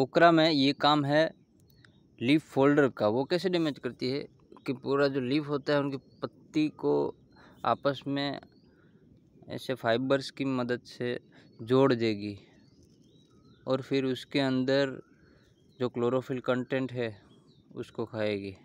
ओकरा में ये काम है लीफ फोल्डर का वो कैसे डैमेज करती है कि पूरा जो लीफ होता है उनकी पत्ती को आपस में ऐसे फाइबर्स की मदद से जोड़ देगी और फिर उसके अंदर जो क्लोरोफिल कंटेंट है उसको खाएगी